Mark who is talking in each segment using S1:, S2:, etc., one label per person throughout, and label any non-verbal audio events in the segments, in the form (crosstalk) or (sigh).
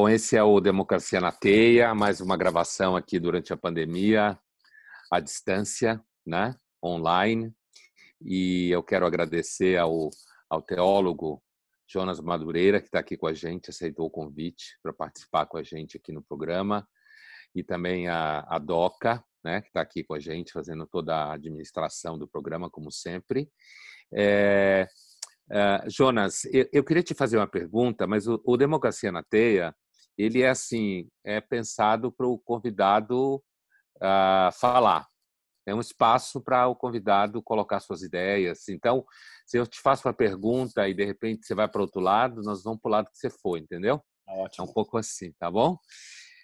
S1: Bom, esse é o Democracia na Teia, mais uma gravação aqui durante a pandemia, à distância, né? online. E eu quero agradecer ao, ao teólogo Jonas Madureira, que está aqui com a gente, aceitou o convite para participar com a gente aqui no programa, e também a, a DOCA, né, que está aqui com a gente, fazendo toda a administração do programa, como sempre. É, é, Jonas, eu, eu, queria te fazer uma pergunta, mas o, o Democracia na Teia ele é assim, é pensado para o convidado ah, falar. É um espaço para o convidado colocar suas ideias. Então, se eu te faço uma pergunta e de repente você vai para outro lado, nós vamos para o lado que você foi, entendeu? Ótimo. Tá é um pouco assim, tá bom?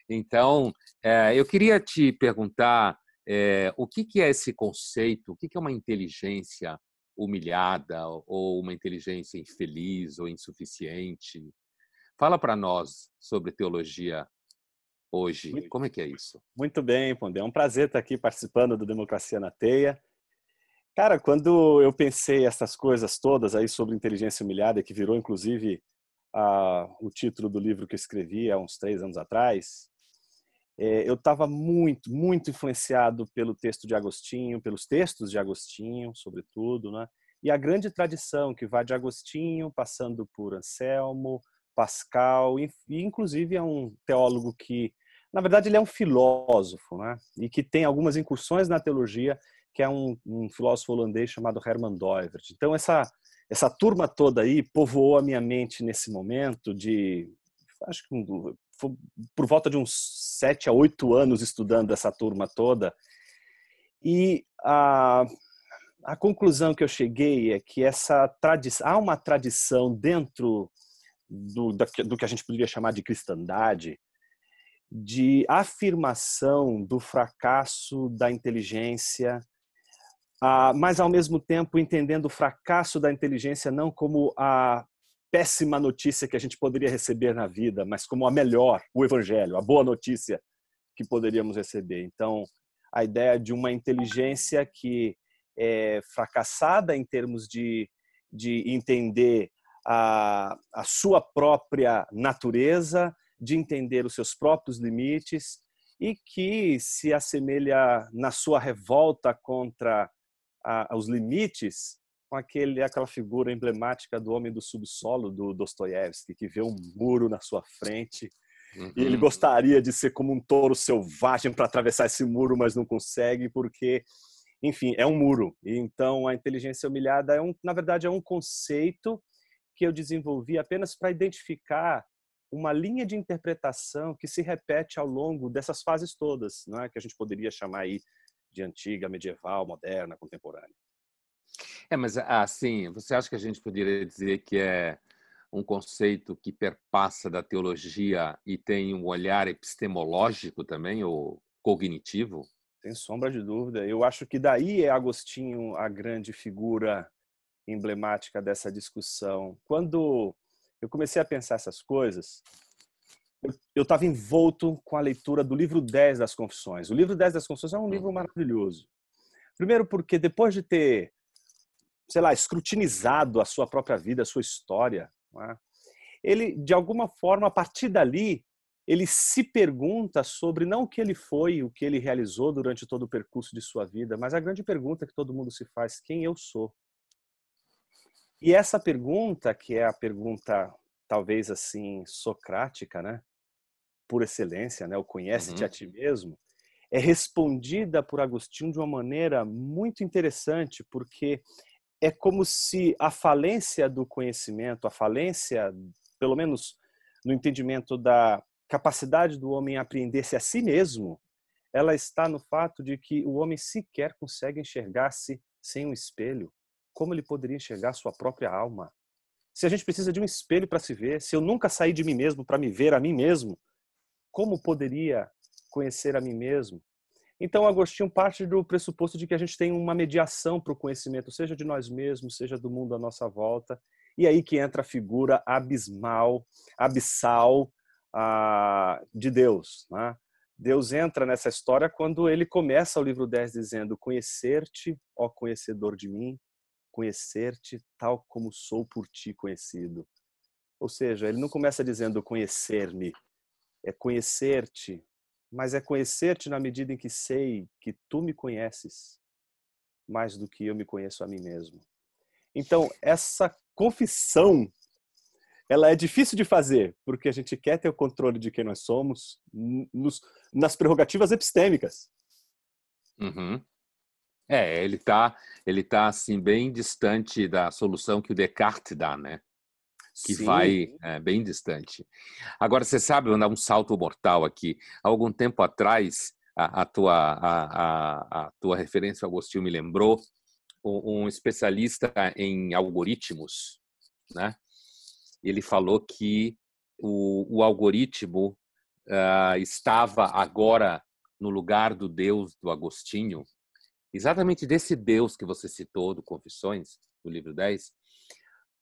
S1: Então, é, eu queria te perguntar é, o que, que é esse conceito, o que, que é uma inteligência humilhada ou uma inteligência infeliz ou insuficiente? Fala para nós sobre teologia
S2: hoje. Muito, Como é que é isso? Muito bem, Pondé. É um prazer estar tá aqui participando do Democracia na Teia. Cara, quando eu pensei essas coisas todas aí sobre inteligência humilhada, que virou inclusive a, o título do livro que eu escrevi há uns três anos atrás, é, eu estava muito, muito influenciado pelo texto de Agostinho, pelos textos de Agostinho, sobretudo, né? E a grande tradição que vai de Agostinho, passando por Anselmo, Pascal, e, inclusive é um teólogo que, na verdade, ele é um filósofo, né? E que tem algumas incursões na teologia, que é um, um filósofo holandês chamado Herman Doivert. Então essa essa turma toda aí povoou a minha mente nesse momento de acho que um, por volta de uns sete a oito anos estudando essa turma toda e a a conclusão que eu cheguei é que essa tradição há uma tradição dentro do, da, do que a gente poderia chamar de cristandade, de afirmação do fracasso da inteligência, mas ao mesmo tempo entendendo o fracasso da inteligência não como a péssima notícia que a gente poderia receber na vida, mas como a melhor, o evangelho, a boa notícia que poderíamos receber. Então, a ideia de uma inteligência que é fracassada em termos de, de entender a, a sua própria natureza, de entender os seus próprios limites e que se assemelha na sua revolta contra a, os limites com aquele, aquela figura emblemática do homem do subsolo do Dostoiévski, que vê um muro na sua frente uhum. e ele uhum. gostaria de ser como um touro selvagem para atravessar esse muro, mas não consegue porque, enfim, é um muro. Então, a inteligência humilhada é um, na verdade, é um conceito que eu desenvolvi apenas para identificar uma linha de interpretação que se repete ao longo dessas fases todas, é? que a gente poderia chamar aí de antiga, medieval, moderna, contemporânea.
S1: É, mas assim, você acha que a gente poderia dizer que é um conceito que perpassa da teologia e tem um olhar epistemológico também, ou cognitivo?
S2: Sem sombra de dúvida. Eu acho que daí é Agostinho a grande figura emblemática dessa discussão. Quando eu comecei a pensar essas coisas, eu estava envolto com a leitura do livro 10 das Confissões. O livro 10 das Confissões é um livro uhum. maravilhoso. Primeiro, porque depois de ter, sei lá, escrutinizado a sua própria vida, a sua história, é? ele, de alguma forma, a partir dali, ele se pergunta sobre não o que ele foi, o que ele realizou durante todo o percurso de sua vida, mas a grande pergunta que todo mundo se faz: quem eu sou? E essa pergunta, que é a pergunta talvez assim socrática, né? Por excelência, né? O conhece-te uhum. a ti mesmo, é respondida por Agostinho de uma maneira muito interessante, porque é como se a falência do conhecimento, a falência, pelo menos no entendimento da capacidade do homem apreender-se a si mesmo, ela está no fato de que o homem sequer consegue enxergar-se sem um espelho como ele poderia enxergar sua própria alma? Se a gente precisa de um espelho para se ver, se eu nunca saí de mim mesmo para me ver a mim mesmo, como poderia conhecer a mim mesmo? Então, Agostinho parte do pressuposto de que a gente tem uma mediação para o conhecimento, seja de nós mesmos, seja do mundo à nossa volta. E aí que entra a figura abismal, abissal ah, de Deus. Né? Deus entra nessa história quando ele começa o livro 10 dizendo: Conhecer-te, ó conhecedor de mim, conhecer-te tal como sou por ti conhecido. Ou seja, ele não começa dizendo conhecer-me, é conhecer-te, mas é conhecer-te na medida em que sei que tu me conheces mais do que eu me conheço a mim mesmo. Então, essa confissão ela é difícil de fazer, porque a gente quer ter o controle de quem nós somos nos, nas prerrogativas epistêmicas.
S1: Uhum. É, ele está ele tá, assim bem distante da solução que o Descartes dá, né? Que Sim. vai é, bem distante. Agora, você sabe, vou dar um salto mortal aqui. Há algum tempo atrás, a, a tua, a, a, a, tua referência, Agostinho, me lembrou um especialista em algoritmos, né? Ele falou que o, o algoritmo uh, estava agora no lugar do Deus do Agostinho, exatamente desse Deus que você citou do Confissões, do livro 10,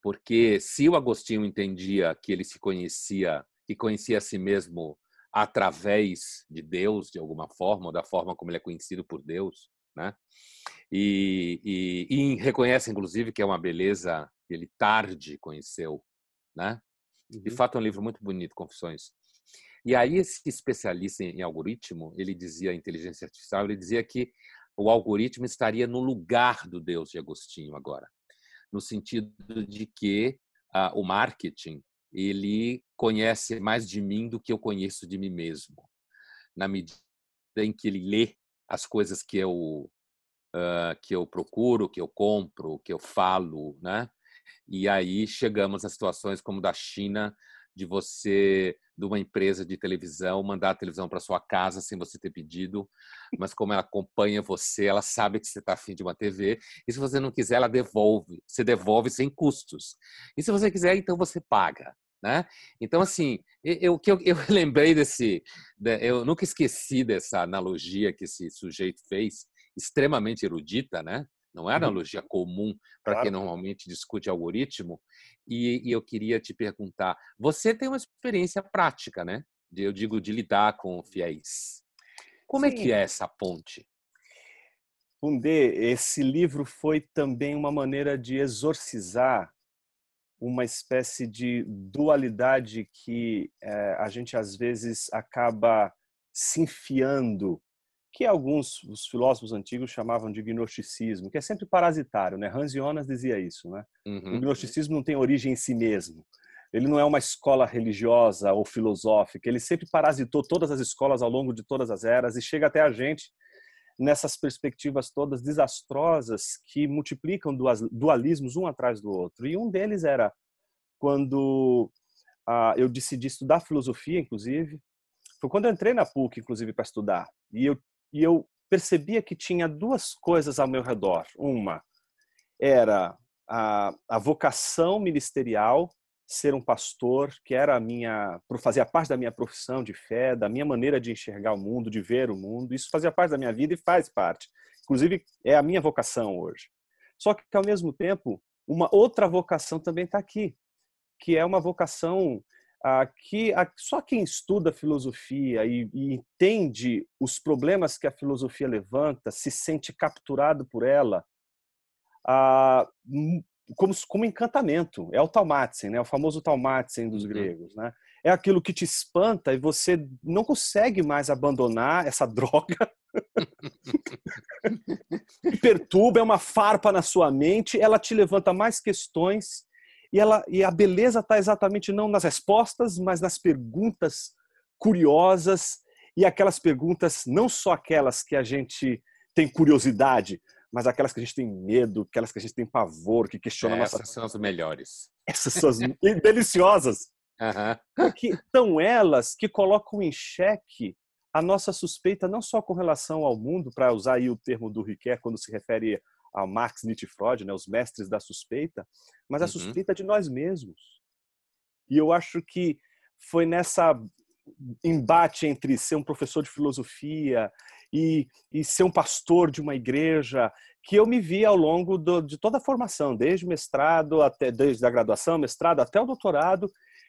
S1: porque se o Agostinho entendia que ele se conhecia e conhecia a si mesmo através de Deus, de alguma forma, ou da forma como ele é conhecido por Deus, né? E, e, e reconhece, inclusive, que é uma beleza que ele tarde conheceu, né? De uhum. fato, é um livro muito bonito, Confissões. E aí esse especialista em algoritmo, ele dizia inteligência artificial, ele dizia que o algoritmo estaria no lugar do Deus de Agostinho agora, no sentido de que ah, o marketing ele conhece mais de mim do que eu conheço de mim mesmo, na medida em que ele lê as coisas que eu ah, que eu procuro, que eu compro, que eu falo, né? E aí chegamos a situações como da China, de você, de uma empresa de televisão, mandar a televisão para sua casa sem você ter pedido, mas como ela acompanha você, ela sabe que você está afim de uma TV, e se você não quiser, ela devolve, você devolve sem custos. E se você quiser, então você paga. Né? Então, assim, eu, eu, eu (laughs) lembrei desse. Eu nunca esqueci dessa analogia que esse sujeito fez, extremamente erudita, né? Não é uhum. analogia comum para claro. quem normalmente discute algoritmo. E, e uhum. eu queria te perguntar: você tem uma experiência prática, né? De, eu digo de lidar com fiéis. Como Sim. é que é essa ponte?
S2: Pundê, esse livro foi também uma maneira de exorcizar uma espécie de dualidade que eh, a gente às vezes acaba se enfiando que alguns os filósofos antigos chamavam de gnosticismo, que é sempre parasitário, né? Hans Jonas dizia isso, né? Uhum. O gnosticismo não tem origem em si mesmo. Ele não é uma escola religiosa ou filosófica, ele sempre parasitou todas as escolas ao longo de todas as eras e chega até a gente nessas perspectivas todas desastrosas que multiplicam dualismos um atrás do outro. E um deles era quando ah, eu decidi estudar filosofia, inclusive, foi quando eu entrei na PUC, inclusive, para estudar. E eu e eu percebia que tinha duas coisas ao meu redor. Uma era a, a vocação ministerial, ser um pastor, que era a minha, fazia parte da minha profissão de fé, da minha maneira de enxergar o mundo, de ver o mundo. Isso fazia parte da minha vida e faz parte. Inclusive é a minha vocação hoje. Só que ao mesmo tempo, uma outra vocação também está aqui, que é uma vocação ah, que só quem estuda filosofia e, e entende os problemas que a filosofia levanta, se sente capturado por ela, ah, hum, como, como encantamento. É o Talmatzen, né? o famoso Talmatzen dos uhum. gregos. Né? É aquilo que te espanta e você não consegue mais abandonar essa droga. (laughs) perturba, é uma farpa na sua mente, ela te levanta mais questões e, ela, e a beleza está exatamente não nas respostas, mas nas perguntas curiosas e aquelas perguntas, não só aquelas que a gente tem curiosidade, mas aquelas que a gente tem medo, aquelas que a gente tem pavor, que questionam é, nossa. Essas
S1: são as melhores. Essas são as
S2: deliciosas. Uhum. Porque são elas que colocam em xeque a nossa suspeita não só com relação ao mundo, para usar aí o termo do Riquet quando se refere a Marx, Nietzsche, Freud, né, os mestres da suspeita, mas a uhum. suspeita é de nós mesmos. E eu acho que foi nessa embate entre ser um professor de filosofia e, e ser um pastor de uma igreja que eu me vi ao longo do, de toda a formação, desde mestrado até desde a graduação, mestrado até o doutorado,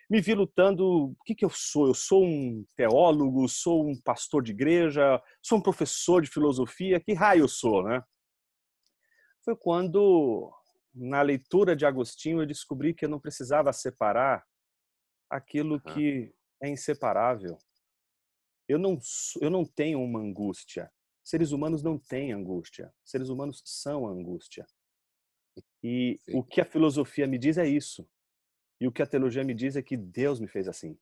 S2: me vi lutando. O que, que eu sou? Eu sou um teólogo? Sou um pastor de igreja? Sou um professor de filosofia? Que raio eu sou, né? foi quando, na leitura de Agostinho, eu descobri que eu não precisava separar aquilo uhum. que é inseparável. Eu não, eu não tenho uma angústia. Seres humanos não têm angústia. Seres humanos são angústia. E Sim. o que a filosofia me diz é isso. E o que a teologia me diz é que Deus me fez assim.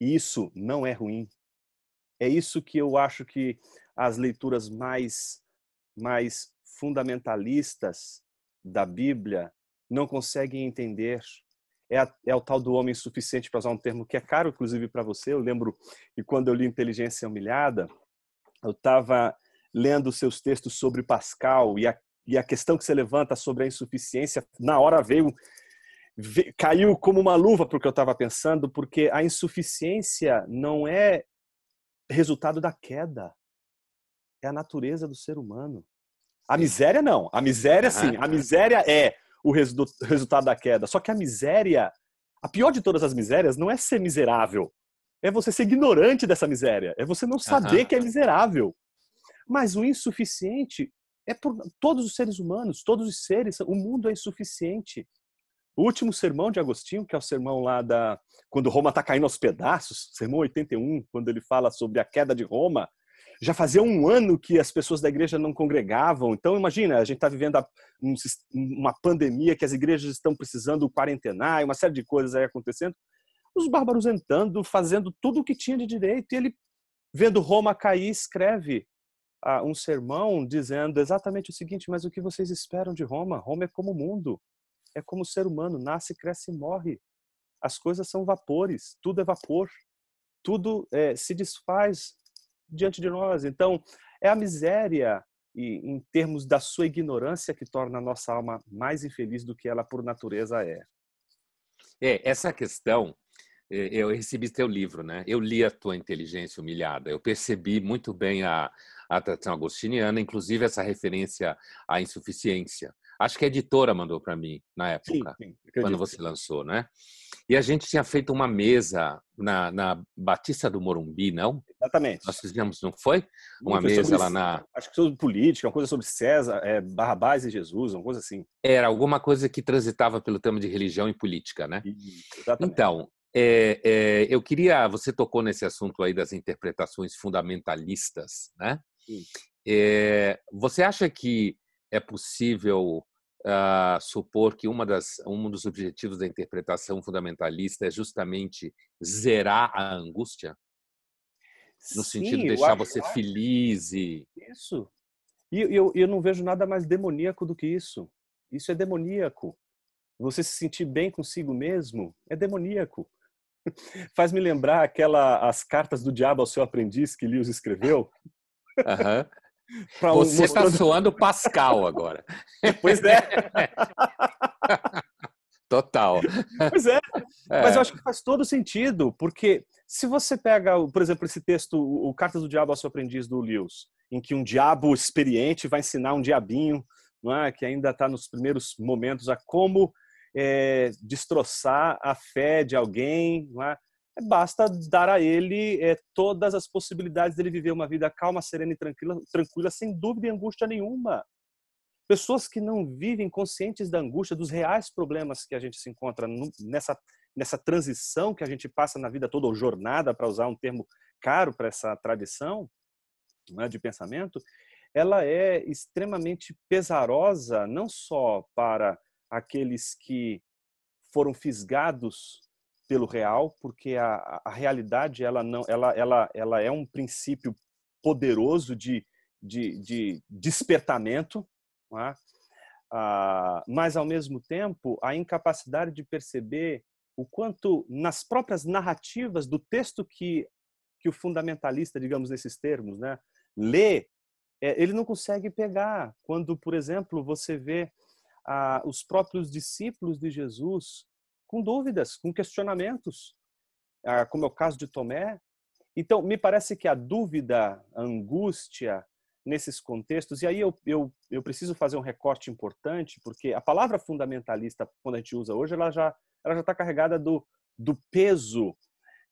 S2: E isso não é ruim. É isso que eu acho que as leituras mais mais fundamentalistas da Bíblia não conseguem entender. É, a, é o tal do homem suficiente para usar um termo que é caro, inclusive, para você. Eu lembro que quando eu li Inteligência Humilhada, eu estava lendo seus textos sobre Pascal e a, e a questão que você levanta sobre a insuficiência, na hora veio, veio caiu como uma luva para o que eu estava pensando, porque a insuficiência não é resultado da queda, é a natureza do ser humano. A miséria não. A miséria, sim. Ah, a tá. miséria é o resu resultado da queda. Só que a miséria, a pior de todas as misérias, não é ser miserável. É você ser ignorante dessa miséria. É você não saber uhum. que é miserável. Mas o insuficiente é por todos os seres humanos, todos os seres. O mundo é insuficiente. O último sermão de Agostinho, que é o sermão lá da. Quando Roma está caindo aos pedaços, sermão 81, quando ele fala sobre a queda de Roma, já fazia um ano que as pessoas da igreja não congregavam. Então, imagina, a gente está vivendo um, uma pandemia que as igrejas estão precisando quarentenar, uma série de coisas aí acontecendo. Os bárbaros entrando, fazendo tudo o que tinha de direito. E ele, vendo Roma cair, escreve ah, um sermão dizendo exatamente o seguinte: Mas o que vocês esperam de Roma? Roma é como o mundo, é como o ser humano, nasce, cresce e morre. As coisas são vapores, tudo é vapor, tudo é, se desfaz diante de nós. Então, é a miséria e em termos da sua ignorância que torna a nossa alma mais infeliz do que ela por natureza é.
S1: É, essa questão é, eu recebi teu livro, né? Eu li a tua inteligência humilhada. Eu percebi muito bem a, a tradição agostiniana, inclusive essa referência à insuficiência. Acho que a editora mandou para mim na época, sim, sim, quando você lançou, né? E a gente tinha feito uma mesa na, na Batista do Morumbi, não? Exatamente. Nós fizemos, não foi? Uma mesa lá na.
S2: Acho que sobre política, uma coisa sobre César, é, Barrabás e Jesus, uma coisa assim.
S1: Era alguma coisa que transitava pelo tema de religião e política, né? Exatamente. Então, é, é, eu queria. Você tocou nesse assunto aí das interpretações fundamentalistas, né? É, você acha que é possível ah, supor que uma das, um dos objetivos da interpretação fundamentalista é justamente zerar a angústia?
S2: No Sim, sentido de deixar acho, você
S1: feliz e.
S2: Isso. E eu, eu não vejo nada mais demoníaco do que isso. Isso é demoníaco. Você se sentir bem consigo mesmo é demoníaco. (laughs) Faz me lembrar aquela as cartas do diabo ao seu aprendiz que Lewis escreveu. Uhum.
S1: Você está mostrando... soando Pascal agora. (laughs) pois é. (laughs) Total. Pois
S2: é. é. Mas eu acho que faz todo sentido, porque se você pega, por exemplo, esse texto, o Cartas do Diabo ao Seu Aprendiz, do Lewis, em que um diabo experiente vai ensinar um diabinho, é? que ainda está nos primeiros momentos, a como é, destroçar a fé de alguém, é? basta dar a ele é, todas as possibilidades dele viver uma vida calma, serena e tranquila, tranquila, sem dúvida e angústia nenhuma. Pessoas que não vivem conscientes da angústia, dos reais problemas que a gente se encontra no, nessa, nessa transição que a gente passa na vida toda, ou jornada, para usar um termo caro para essa tradição né, de pensamento, ela é extremamente pesarosa, não só para aqueles que foram fisgados pelo real, porque a, a realidade ela não, ela, ela, ela é um princípio poderoso de, de, de despertamento, é? ah, mas ao mesmo tempo a incapacidade de perceber o quanto nas próprias narrativas do texto que que o fundamentalista, digamos nesses termos, né, lê, é, ele não consegue pegar quando, por exemplo, você vê ah, os próprios discípulos de Jesus com dúvidas, com questionamentos, ah, como é o caso de Tomé. Então, me parece que a dúvida, a angústia nesses contextos, e aí eu, eu, eu preciso fazer um recorte importante, porque a palavra fundamentalista, quando a gente usa hoje, ela já ela já está carregada do, do peso,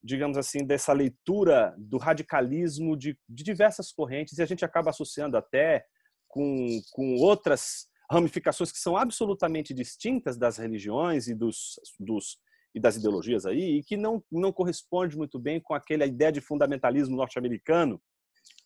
S2: digamos assim, dessa leitura do radicalismo de, de diversas correntes, e a gente acaba associando até com, com outras ramificações que são absolutamente distintas das religiões e dos, dos e das ideologias aí, e que não, não corresponde muito bem com aquela ideia de fundamentalismo norte-americano,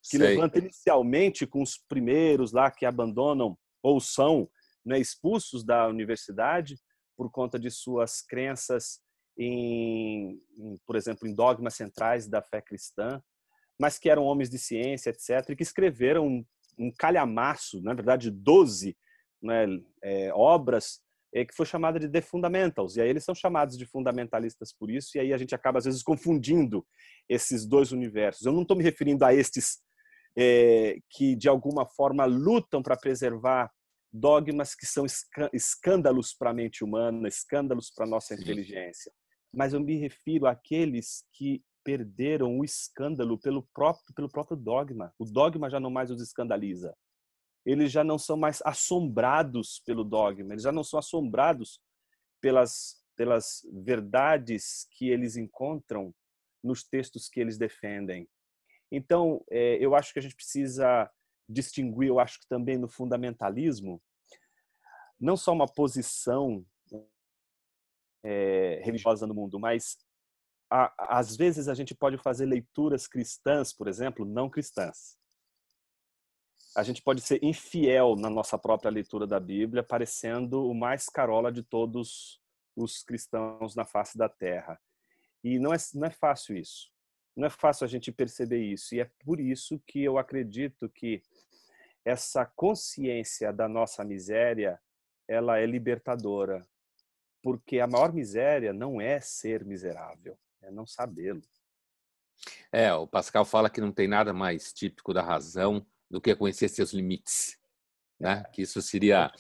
S2: que Sei. levanta inicialmente com os primeiros lá que abandonam ou são né, expulsos da universidade por conta de suas crenças em, em, por exemplo, em dogmas centrais da fé cristã, mas que eram homens de ciência, etc., e que escreveram um, um calhamaço, na verdade, doze né, é, obras é, que foi chamada de The Fundamentals. E aí eles são chamados de fundamentalistas por isso, e aí a gente acaba, às vezes, confundindo esses dois universos. Eu não estou me referindo a estes é, que, de alguma forma, lutam para preservar dogmas que são escândalos para a mente humana, escândalos para a nossa inteligência. Mas eu me refiro àqueles que perderam o escândalo pelo próprio, pelo próprio dogma. O dogma já não mais os escandaliza eles já não são mais assombrados pelo dogma, eles já não são assombrados pelas, pelas verdades que eles encontram nos textos que eles defendem. Então, é, eu acho que a gente precisa distinguir, eu acho que também no fundamentalismo, não só uma posição é, religiosa no mundo, mas a, às vezes a gente pode fazer leituras cristãs, por exemplo, não cristãs a gente pode ser infiel na nossa própria leitura da Bíblia, parecendo o mais carola de todos os cristãos na face da terra. E não é, não é fácil isso. Não é fácil a gente perceber isso. E é por isso que eu acredito que essa consciência da nossa miséria, ela é libertadora. Porque a maior miséria não é ser miserável, é não sabê-lo.
S1: É, o Pascal fala que não tem nada mais típico da razão do que conhecer seus limites. Né? Que isso seria.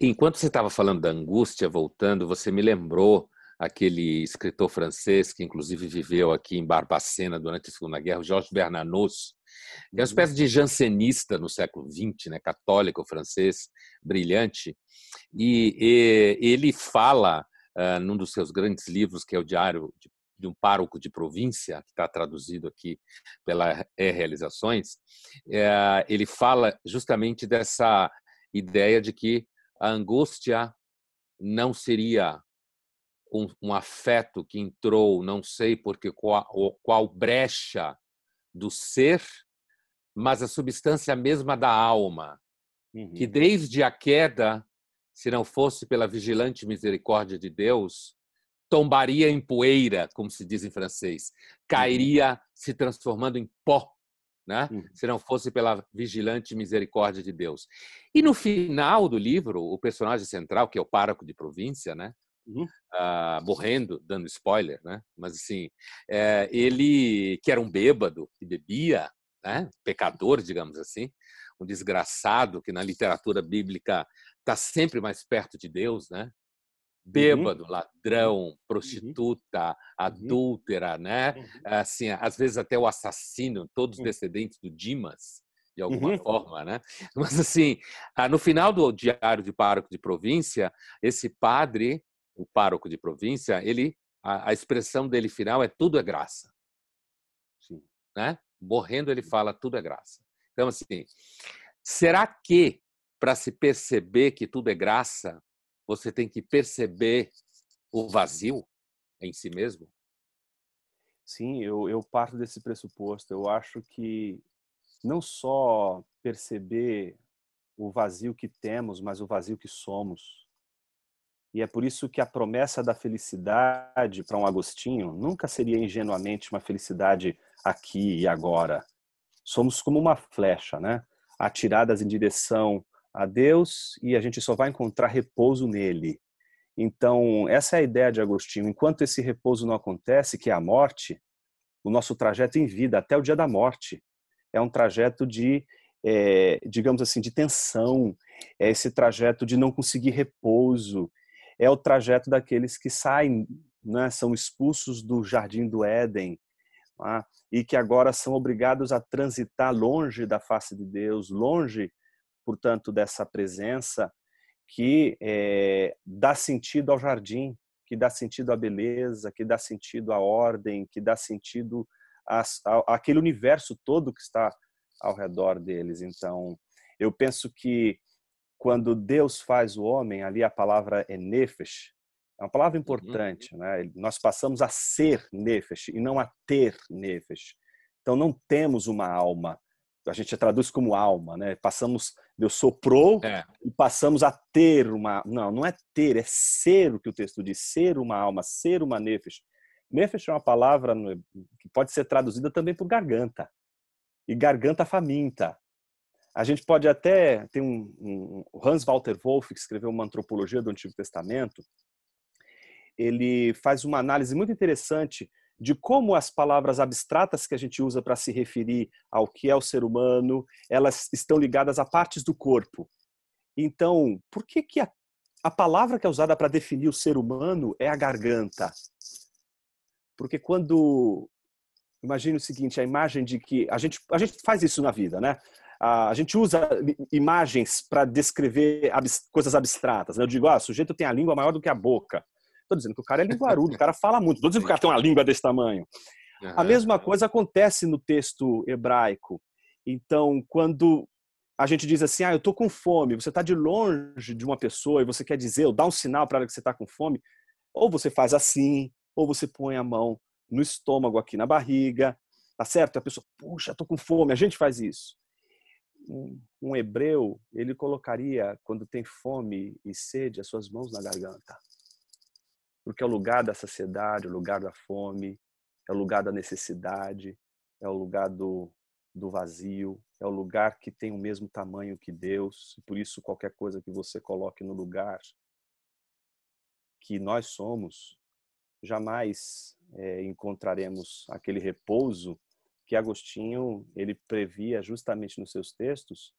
S1: Enquanto você estava falando da angústia, voltando, você me lembrou aquele escritor francês que inclusive viveu aqui em Barbacena durante a Segunda Guerra, Georges Bernanos, que é uma uhum. espécie de jansenista no século XX, né, católico francês, brilhante, e, e ele fala uh, num dos seus grandes livros, que é o Diário de de um pároco de província, que está traduzido aqui pela E Realizações, eh, ele fala justamente dessa ideia de que a angústia não seria um, um afeto que entrou, não sei porque qual, qual brecha do ser, mas a substância mesma da alma, uhum. que desde a queda, se não fosse pela vigilante misericórdia de Deus, tombaria em poeira, como se diz em francês, uhum. cairia se transformando em pó, né? Uhum. se não fosse pela vigilante misericórdia de Deus. E no final do livro, o personagem central, que é o pároco de província, né? Uhum. Uh, morrendo, dando spoiler, né? mas assim, é, ele que era um bêbado, que bebia, né? pecador, digamos assim, um desgraçado que na literatura bíblica está sempre mais perto de Deus, né? Uhum. bêbado, uhum. ladrão, prostituta, uhum. adúltera, né? Uhum. Assim, às vezes até o assassino, todos descendentes do Dimas, de alguma uhum. forma, né? (laughs) Mas assim, ah, no final do diário de pároco de província, esse padre, o pároco de província, ele a, a expressão dele final é tudo é graça. Sim. Né? Morrendo ele fala tudo é graça. Então assim, será que para se perceber que tudo é graça, você tem que perceber o vazio em si mesmo?
S2: Sim, eu, eu parto desse pressuposto. Eu acho que não só perceber o vazio que temos, mas o vazio que somos. E é por isso que a promessa da felicidade para um Agostinho nunca seria ingenuamente uma felicidade aqui e agora. Somos como uma flecha, né? Atiradas em direção a Deus e a gente só vai encontrar repouso nele. Então, essa é a ideia de Agostinho. Enquanto esse repouso não acontece, que é a morte, o nosso trajeto em vida até o dia da morte é um trajeto de, é, digamos assim, de tensão, é esse trajeto de não conseguir repouso, é o trajeto daqueles que saem, né, são expulsos do jardim do Éden é, e que agora são obrigados a transitar longe da face de Deus, longe portanto, dessa presença que é, dá sentido ao jardim, que dá sentido à beleza, que dá sentido à ordem, que dá sentido aquele universo todo que está ao redor deles. Então, eu penso que quando Deus faz o homem, ali a palavra é nefesh, é uma palavra uhum. importante, uhum. né? Nós passamos a ser nefesh e não a ter nefesh. Então, não temos uma alma. A gente traduz como alma, né? Passamos Deus soprou é. e passamos a ter uma. Não, não é ter, é ser o que o texto diz, ser uma alma, ser uma nefesh. Nefesh é uma palavra que pode ser traduzida também por garganta. E garganta faminta. A gente pode até. Tem um, um Hans Walter Wolff, que escreveu uma antropologia do Antigo Testamento. Ele faz uma análise muito interessante de como as palavras abstratas que a gente usa para se referir ao que é o ser humano, elas estão ligadas a partes do corpo. Então, por que, que a, a palavra que é usada para definir o ser humano é a garganta? Porque quando. Imagine o seguinte: a imagem de que. A gente, a gente faz isso na vida, né? a gente usa imagens para descrever coisas abstratas. Né? Eu digo, ah, o sujeito tem a língua maior do que a boca. Estou dizendo que o cara é linguarudo, o cara fala muito. Estou dizendo que o cara tem uma língua desse tamanho. A mesma coisa acontece no texto hebraico. Então, quando a gente diz assim, ah, eu estou com fome, você está de longe de uma pessoa e você quer dizer, ou dá um sinal para ela que você está com fome, ou você faz assim, ou você põe a mão no estômago aqui na barriga, tá certo? E a pessoa, puxa, estou com fome, a gente faz isso. um hebreu, ele colocaria, quando tem fome e sede, as suas mãos na garganta porque é o lugar da saciedade, é o lugar da fome, é o lugar da necessidade, é o lugar do, do vazio, é o lugar que tem o mesmo tamanho que Deus, e por isso qualquer coisa que você coloque no lugar que nós somos, jamais é, encontraremos aquele repouso que Agostinho ele previa justamente nos seus textos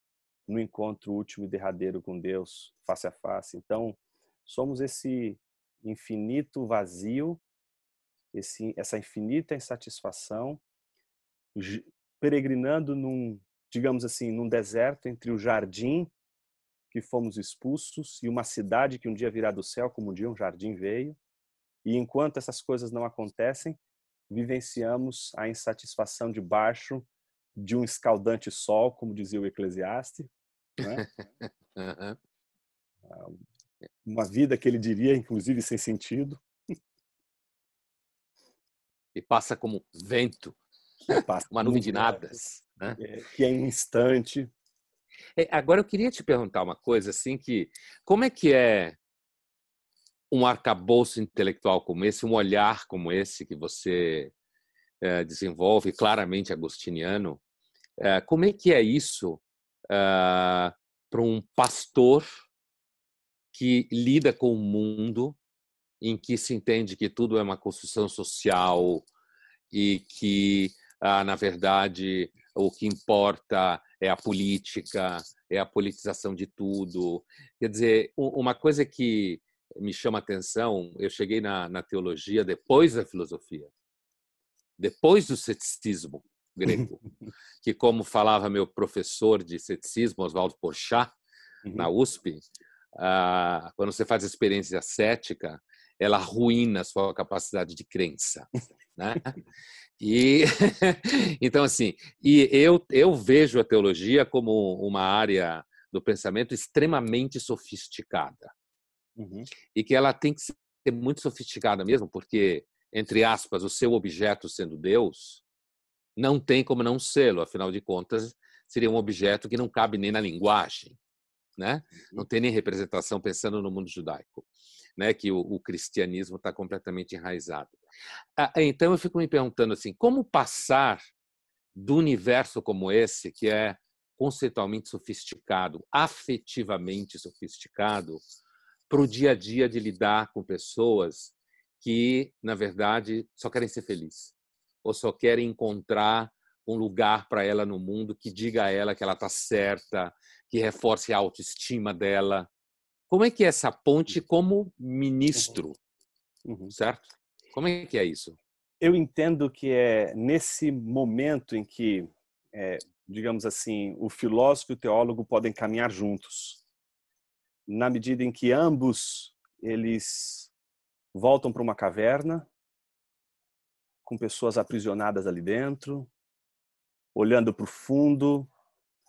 S2: no encontro último e derradeiro com Deus face a face. Então somos esse infinito vazio, esse, essa infinita insatisfação, peregrinando num, digamos assim, num deserto entre o jardim que fomos expulsos e uma cidade que um dia virá do céu, como um dia um jardim veio. E enquanto essas coisas não acontecem, vivenciamos a insatisfação debaixo de um escaldante sol, como dizia o Eclesiastes. Né? uhum. (laughs) uma vida que ele diria, inclusive, sem sentido. E passa como vento,
S1: passa uma nuvem de nada Né? É,
S2: que é instante.
S1: É, agora eu queria te perguntar uma coisa, assim, que como é que é um arcabouço intelectual como esse, um olhar como esse que você é, desenvolve, claramente agostiniano, é, como é que é isso ah, para um pastor que lida com o mundo, em que se entende que tudo é uma construção social e que, ah, na verdade, o que importa é a política, é a politização de tudo. Quer dizer, uma coisa que me chama atenção, eu cheguei na, na teologia depois da filosofia, depois do ceticismo grego, (laughs) que como falava meu professor de ceticismo, Oswaldo Porchat, na USP, uhum. Ah, quando você faz a experiência cética, ela arruína a sua capacidade de crença, né? E (laughs) então assim, e eu eu vejo a teologia como uma área do pensamento extremamente sofisticada uhum. e que ela tem que ser muito sofisticada mesmo, porque entre aspas o seu objeto sendo Deus não tem como não sê-lo, afinal de contas seria um objeto que não cabe nem na linguagem né? Não uhum. tem nem representação pensando no mundo judaico, né? Que o, o cristianismo está completamente enraizado. Ah, eh, então eu fico me perguntando assim, como passar do universo como esse, que é conceitualmente sofisticado, afetivamente sofisticado, para o dia a dia de lidar com pessoas que, na verdade, só querem ser felizes ou só querem encontrar um lugar para ela no mundo que diga a ela que ela está certa, que reforce a autoestima
S2: dela. Como é que é essa ponte uhum. como uhum. ministro? Uhum. Certo? Como é que é isso? Eu entendo que é nesse momento em que, é, digamos assim, o filósofo e o teólogo podem caminhar juntos, na medida em que ambos eles voltam para uma caverna com pessoas aprisionadas ali dentro, olhando para o fundo,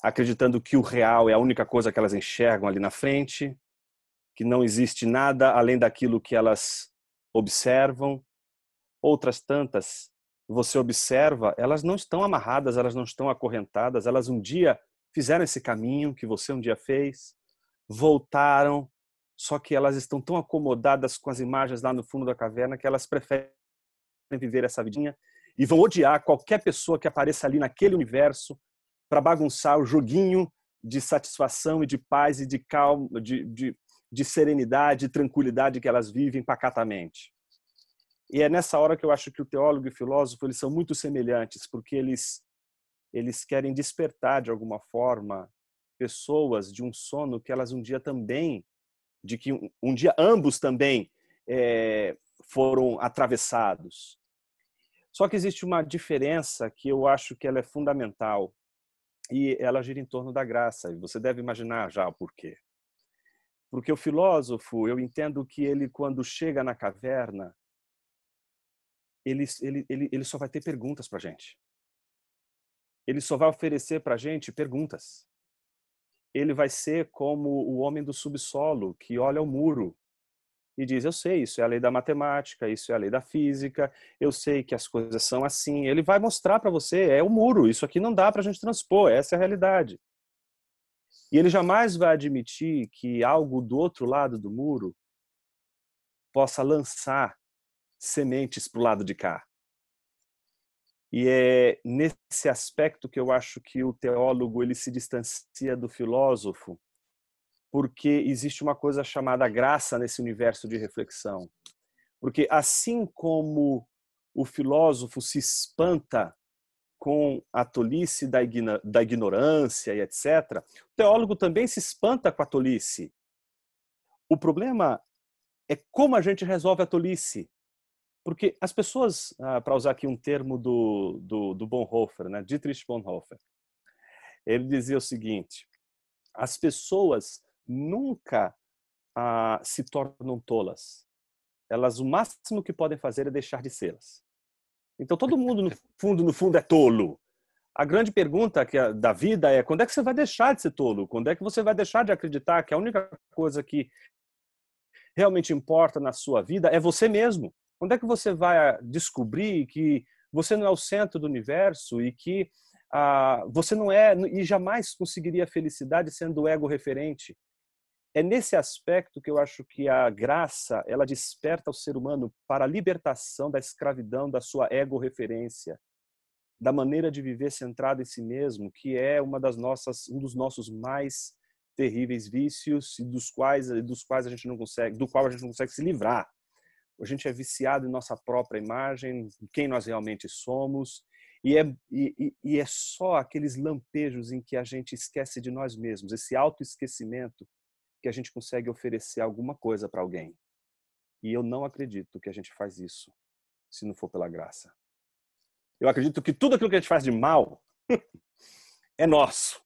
S2: acreditando que o real é a única coisa que elas enxergam ali na frente, que não existe nada além daquilo que elas observam. Outras tantas, você observa, elas não estão amarradas, elas não estão acorrentadas, elas um dia fizeram esse caminho que você um dia fez, voltaram, só que elas estão tão acomodadas com as imagens lá no fundo da caverna que elas preferem viver essa vidinha e vão odiar qualquer pessoa que apareça ali naquele universo para bagunçar o joguinho de satisfação e de paz e de calma, de, de, de serenidade e tranquilidade que elas vivem pacatamente. E é nessa hora que eu acho que o teólogo e o filósofo eles são muito semelhantes, porque eles eles querem despertar de alguma forma pessoas de um sono que elas um dia também, de que um, um dia ambos também é, foram atravessados. Só que existe uma diferença que eu acho que ela é fundamental e ela gira em torno da graça. E você deve imaginar já o porquê. Porque o filósofo, eu entendo que ele, quando chega na caverna, ele, ele, ele, ele só vai ter perguntas para a gente. Ele só vai oferecer para a gente perguntas. Ele vai ser como o homem do subsolo que olha o muro e diz: Eu sei, isso é a lei da matemática, isso é a lei da física, eu sei que as coisas são assim. Ele vai mostrar para você: é o muro, isso aqui não dá para a gente transpor, essa é a realidade. E ele jamais vai admitir que algo do outro lado do muro possa lançar sementes para o lado de cá. E é nesse aspecto que eu acho que o teólogo ele se distancia do filósofo, porque existe uma coisa chamada graça nesse universo de reflexão. Porque assim como o filósofo se espanta com a tolice da, igno da ignorância e etc., o teólogo também se espanta com a tolice. O problema é como a gente resolve a tolice. Porque as pessoas, ah, para usar aqui um termo do, do, do Bonhoeffer, né? Dietrich Bonhoeffer, ele dizia o seguinte: as pessoas nunca ah, se tornam tolas. Elas, o máximo que podem fazer é deixar de sê-las. Então, todo mundo, no (laughs) fundo, no fundo, é tolo. A grande pergunta que da vida é quando é que você vai deixar de ser tolo? Quando é que você vai deixar de acreditar que a única coisa que realmente importa na sua vida é você mesmo? Quando é que você vai ah, descobrir que você não é o centro do universo e que ah, você não é e jamais conseguiria felicidade sendo ego referente? É nesse aspecto que eu acho que a graça, ela desperta o ser humano para a libertação da escravidão da sua ego-referência, da maneira de viver centrada em si mesmo, que é uma das nossas, um dos nossos mais terríveis vícios e dos quais, dos quais a gente não consegue, do qual a gente não consegue se livrar. A gente é viciado em nossa própria imagem, quem nós realmente somos, e é, e, e é só aqueles lampejos em que a gente esquece de nós mesmos, esse autoesquecimento que a gente consegue oferecer alguma coisa para alguém. E eu não acredito que a gente faz isso se não for pela graça. Eu acredito que tudo aquilo que a gente faz de mal (laughs) é nosso.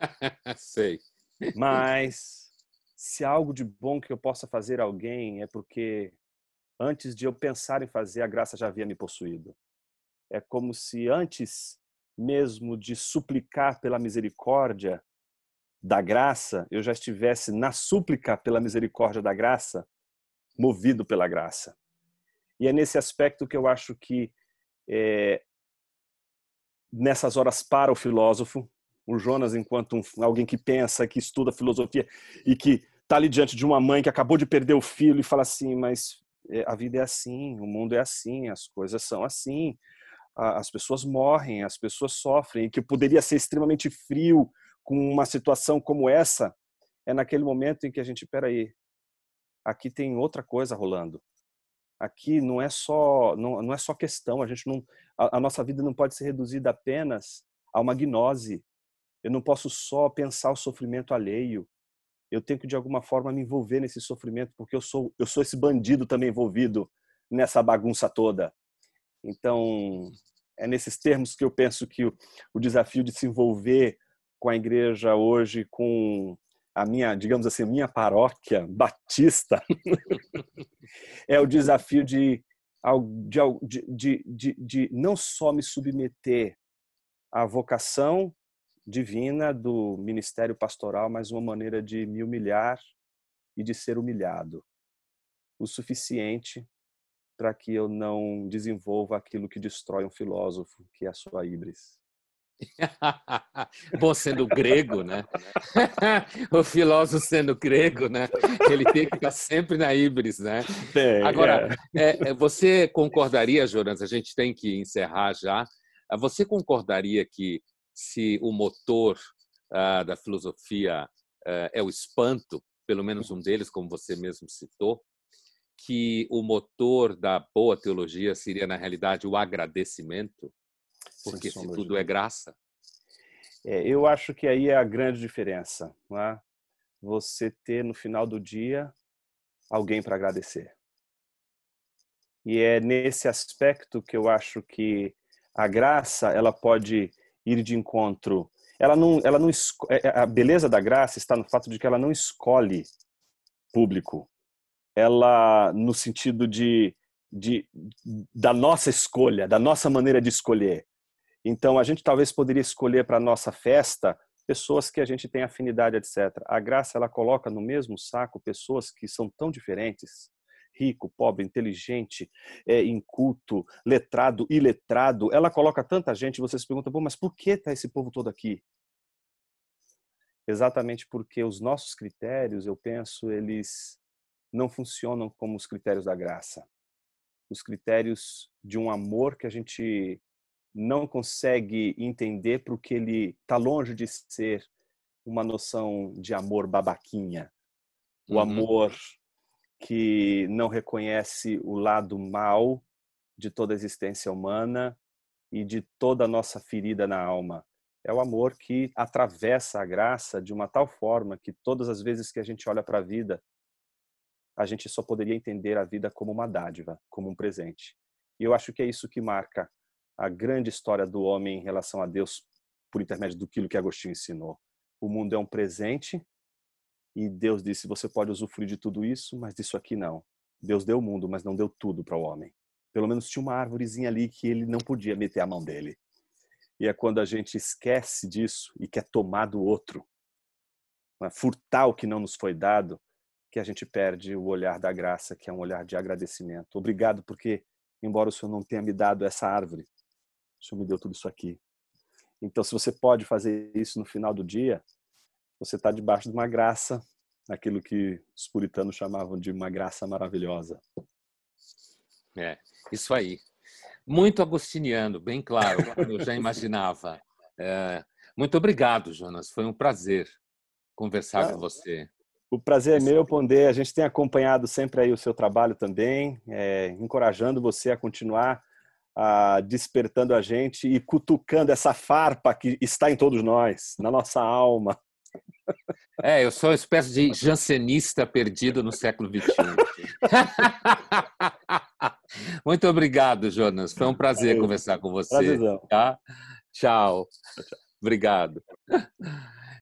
S2: (laughs) Sei. Mas se algo de bom que eu possa fazer a alguém é porque antes de eu pensar em fazer, a graça já havia me possuído. É como se antes mesmo de suplicar pela misericórdia, da graça, eu já estivesse na súplica pela misericórdia da graça, movido pela graça. E é nesse aspecto que eu acho que, é, nessas horas para o filósofo, o Jonas, enquanto um, alguém que pensa, que estuda filosofia e que está ali diante de uma mãe que acabou de perder o filho e fala assim: Mas eh, a vida é assim, o mundo é assim, as coisas são assim, as pessoas morrem, as pessoas sofrem, e que poderia ser extremamente frio, com uma situação como essa, é naquele momento em que a gente, peraí, aqui tem outra coisa rolando. Aqui não é só não, não é só questão, a gente não a, a nossa vida não pode ser reduzida apenas a uma gnose. Eu não posso só pensar o sofrimento alheio. Eu tenho que de alguma forma me envolver nesse sofrimento porque eu sou eu sou esse bandido também envolvido nessa bagunça toda. Então, é nesses termos que eu penso que o, o desafio de se envolver com a igreja hoje, com a minha, digamos assim, minha paróquia batista, (laughs) é o desafio de, de, de, de, de não só me submeter à vocação divina do ministério pastoral, mas uma maneira de me humilhar e de ser humilhado o suficiente para que eu não desenvolva aquilo que destrói um filósofo, que é a sua híbris.
S1: (laughs) Bom, sendo grego,
S2: né? (laughs) o filósofo sendo
S1: grego, né? Ele tem que estar sempre na híbris, né? Tem, Agora, é. É, é você concordaria, Jorança, a gente tem que encerrar já, ah, você concordaria que se o motor ah, da filosofia ah, é o espanto, pelo menos um deles, como você mesmo citou, que o motor da boa teologia seria, na realidade, o agradecimento? Porque se tudo é graça.
S2: É, eu acho que aí é a grande diferença. É? Você ter no final do dia alguém para agradecer. E é nesse aspecto que eu acho que a graça ela pode ir de encontro. Ela não, ela não é, é, a beleza da graça está no fato de que ela não escolhe público. Ela no sentido de, de da nossa escolha, da nossa maneira de escolher. Então, a gente talvez poderia escolher para nossa festa pessoas que a gente tem afinidade, etc. A graça, ela coloca no mesmo saco pessoas que são tão diferentes, rico, pobre, inteligente, é, inculto, letrado, iletrado. Ela coloca tanta gente, você se pergunta, Bom, mas por que está esse povo todo aqui? Exatamente porque os nossos critérios, eu penso, eles não funcionam como os critérios da graça. Os critérios de um amor que a gente não consegue entender porque ele está longe de ser uma noção de amor babaquinha, o uhum. amor que não reconhece o lado mal de toda a existência humana e de toda a nossa ferida na alma. É o amor que atravessa a graça de uma tal forma que todas as vezes que a gente olha para a vida, a gente só poderia entender a vida como uma dádiva, como um presente. E eu acho que é isso que marca a grande história do homem em relação a Deus por intermédio do que Agostinho ensinou. O mundo é um presente e Deus disse: você pode usufruir de tudo isso, mas disso aqui não. Deus deu o mundo, mas não deu tudo para o homem. Pelo menos tinha uma árvorezinha ali que ele não podia meter a mão dele. E é quando a gente esquece disso e quer tomar do outro, né, furtar o que não nos foi dado, que a gente perde o olhar da graça, que é um olhar de agradecimento. Obrigado, porque, embora o Senhor não tenha me dado essa árvore, o Senhor me deu tudo isso aqui. Então, se você pode fazer isso no final do dia, você está debaixo de uma graça, aquilo que os puritanos chamavam de uma graça maravilhosa.
S1: É, isso aí. Muito agostiniano, bem claro, eu já imaginava. É, muito obrigado, Jonas. Foi um prazer conversar ah, com você.
S2: O prazer é meu, Pondé. A gente tem acompanhado sempre aí o seu trabalho também, é, encorajando você a continuar ah, despertando a gente e cutucando essa farpa que está em todos nós, na nossa alma.
S1: É, eu sou uma espécie de jansenista perdido no século XXI. (laughs) Muito obrigado, Jonas. Foi um prazer conversar com você. Tá? Tchau. Tchau. Obrigado.